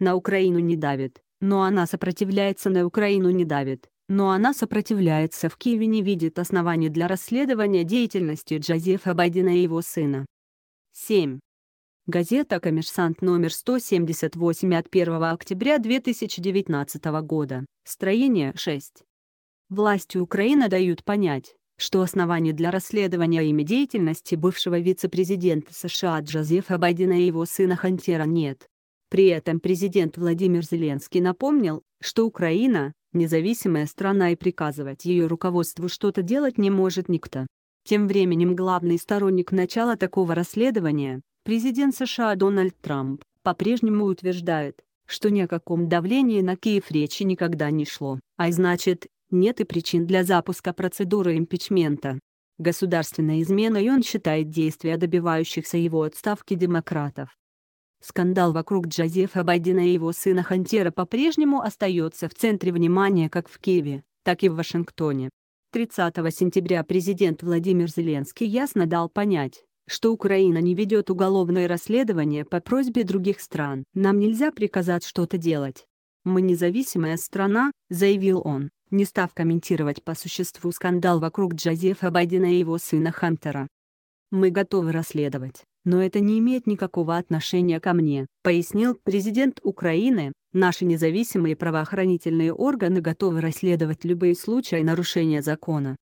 на Украину не давит, но она сопротивляется, на Украину не давит, но она сопротивляется. В Киеве не видит оснований для расследования деятельности Джозефа Байдена и его сына. 7. Газета «Коммерсант» номер 178 от 1 октября 2019 года, строение 6. Власти Украины дают понять, что оснований для расследования ими деятельности бывшего вице-президента США Джозефа Байдена и его сына Хантера нет. При этом президент Владимир Зеленский напомнил, что Украина – независимая страна и приказывать ее руководству что-то делать не может никто. Тем временем главный сторонник начала такого расследования, президент США Дональд Трамп, по-прежнему утверждает, что ни о каком давлении на Киев речи никогда не шло, а значит, нет и причин для запуска процедуры импичмента. Государственной изменой он считает действия добивающихся его отставки демократов. Скандал вокруг Джозефа Байдена и его сына Хантера по-прежнему остается в центре внимания как в Киеве, так и в Вашингтоне. 30 сентября президент Владимир Зеленский ясно дал понять, что Украина не ведет уголовное расследование по просьбе других стран. «Нам нельзя приказать что-то делать. Мы независимая страна», — заявил он, не став комментировать по существу скандал вокруг Джозефа Байдена и его сына Хантера. «Мы готовы расследовать, но это не имеет никакого отношения ко мне», пояснил президент Украины. «Наши независимые правоохранительные органы готовы расследовать любые случаи нарушения закона».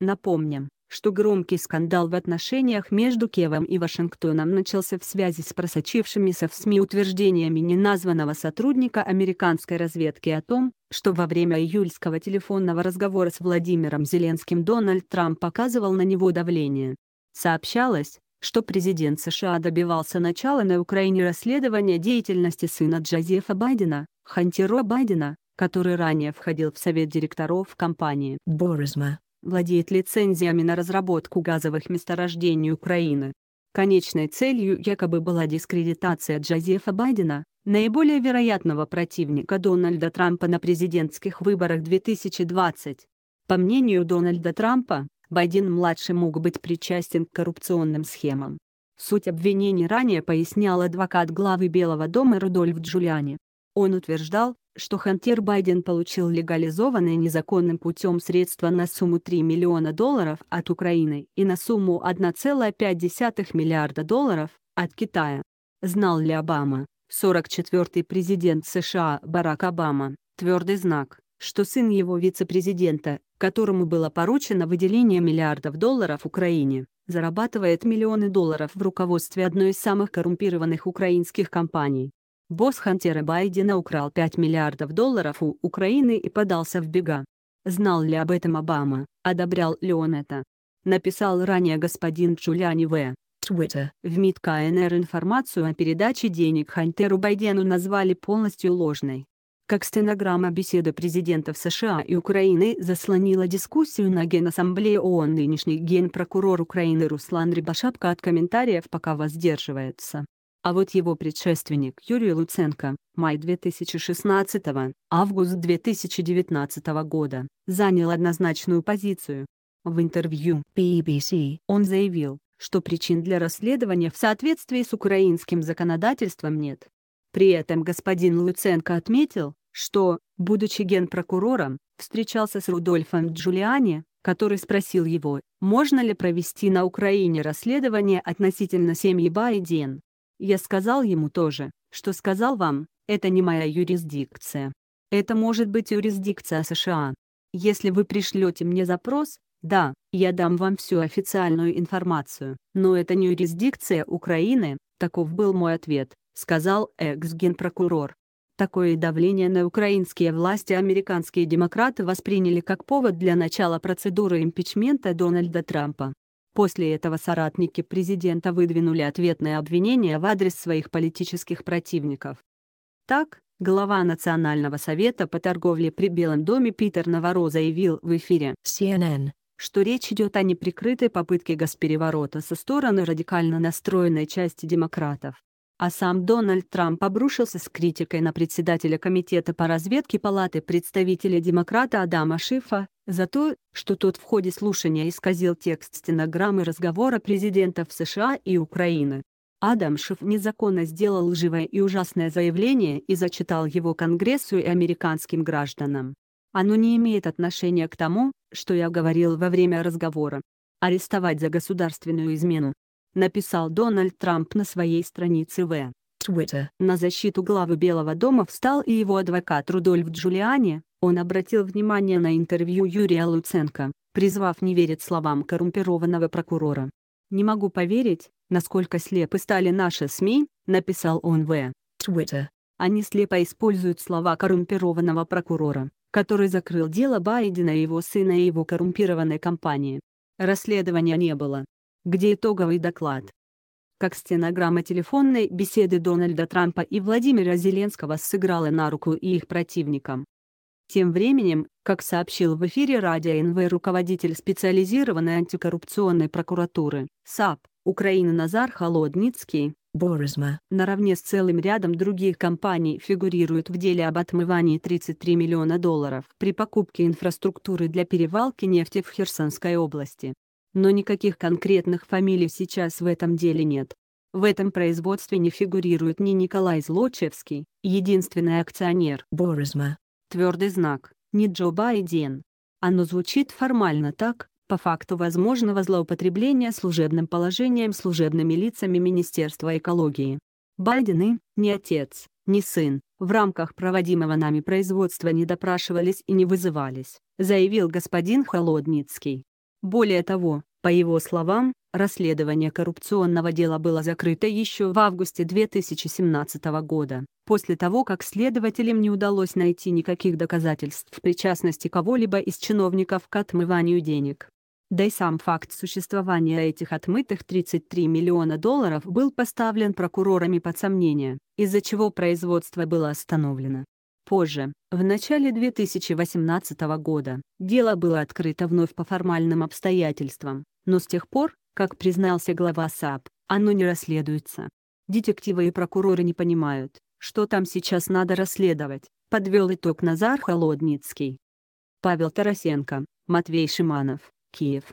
Напомним, что громкий скандал в отношениях между Киевом и Вашингтоном начался в связи с просочившимися в СМИ утверждениями неназванного сотрудника американской разведки о том, что во время июльского телефонного разговора с Владимиром Зеленским Дональд Трамп оказывал на него давление. Сообщалось, что президент США добивался начала на Украине расследования деятельности сына Джозефа Байдена, Хантера Байдена, который ранее входил в совет директоров компании «Боризма», владеет лицензиями на разработку газовых месторождений Украины. Конечной целью якобы была дискредитация Джозефа Байдена, наиболее вероятного противника Дональда Трампа на президентских выборах 2020. По мнению Дональда Трампа, Байдин-младший мог быть причастен к коррупционным схемам. Суть обвинений ранее пояснял адвокат главы Белого дома Рудольф Джулиани. Он утверждал, что Хантер Байден получил легализованные незаконным путем средства на сумму 3 миллиона долларов от Украины и на сумму 1,5 миллиарда долларов от Китая. Знал ли Обама, 44-й президент США Барак Обама, твердый знак, что сын его вице-президента, которому было поручено выделение миллиардов долларов Украине, зарабатывает миллионы долларов в руководстве одной из самых коррумпированных украинских компаний. Босс Хантера Байдена украл 5 миллиардов долларов у Украины и подался в бега. Знал ли об этом Обама, одобрял ли он это? Написал ранее господин Джулиани В. Twitter. В МИД КНР информацию о передаче денег Хантеру Байдену назвали полностью ложной как стенограмма беседы президентов США и Украины заслонила дискуссию на Генассамблее ООН нынешний генпрокурор Украины Руслан Рябошапка от комментариев пока воздерживается. А вот его предшественник Юрий Луценко, май 2016, август 2019 года, занял однозначную позицию. В интервью BBC он заявил, что причин для расследования в соответствии с украинским законодательством нет. При этом господин Луценко отметил, что, будучи генпрокурором, встречался с Рудольфом Джулиани, который спросил его, можно ли провести на Украине расследование относительно семьи Байден. Я сказал ему тоже, что сказал вам, это не моя юрисдикция. Это может быть юрисдикция США. Если вы пришлете мне запрос, да, я дам вам всю официальную информацию, но это не юрисдикция Украины, таков был мой ответ, сказал экс-генпрокурор. Такое давление на украинские власти американские демократы восприняли как повод для начала процедуры импичмента Дональда Трампа. После этого соратники президента выдвинули ответные обвинения в адрес своих политических противников. Так, глава Национального совета по торговле при Белом доме Питер Наворо заявил в эфире CNN, что речь идет о неприкрытой попытке госпереворота со стороны радикально настроенной части демократов а сам Дональд Трамп обрушился с критикой на председателя Комитета по разведке Палаты представителя демократа Адама Шифа за то, что тот в ходе слушания исказил текст стенограммы разговора президентов США и Украины. Адам Шиф незаконно сделал лживое и ужасное заявление и зачитал его Конгрессу и американским гражданам. Оно не имеет отношения к тому, что я говорил во время разговора. Арестовать за государственную измену написал Дональд Трамп на своей странице в Twitter. На защиту главы Белого дома встал и его адвокат Рудольф Джулиани, он обратил внимание на интервью Юрия Луценко, призвав не верить словам коррумпированного прокурора. «Не могу поверить, насколько слепы стали наши СМИ», — написал он в Twitter. Они слепо используют слова коррумпированного прокурора, который закрыл дело Байдена и его сына и его коррумпированной компании. Расследования не было где итоговый доклад. Как стенограмма телефонной беседы Дональда Трампа и Владимира Зеленского сыграла на руку и их противникам. Тем временем, как сообщил в эфире радио НВ руководитель специализированной антикоррупционной прокуратуры, САП, Украины Назар Холодницкий, Борисма наравне с целым рядом других компаний фигурирует в деле об отмывании 33 миллиона долларов при покупке инфраструктуры для перевалки нефти в Херсонской области но никаких конкретных фамилий сейчас в этом деле нет. В этом производстве не фигурирует ни Николай Злочевский, единственный акционер Боризма, твердый знак, ни Джо Байден. Оно звучит формально так, по факту возможного злоупотребления служебным положением служебными лицами Министерства экологии. Байдены, ни отец, ни сын, в рамках проводимого нами производства не допрашивались и не вызывались, заявил господин Холодницкий. Более того, по его словам, расследование коррупционного дела было закрыто еще в августе 2017 года, после того, как следователям не удалось найти никаких доказательств причастности кого-либо из чиновников к отмыванию денег. Да и сам факт существования этих отмытых 33 миллиона долларов был поставлен прокурорами под сомнение, из-за чего производство было остановлено. Позже, в начале 2018 года, дело было открыто вновь по формальным обстоятельствам, но с тех пор, как признался глава САП, оно не расследуется. Детективы и прокуроры не понимают, что там сейчас надо расследовать, подвел итог Назар Холодницкий. Павел Тарасенко, Матвей Шиманов, Киев,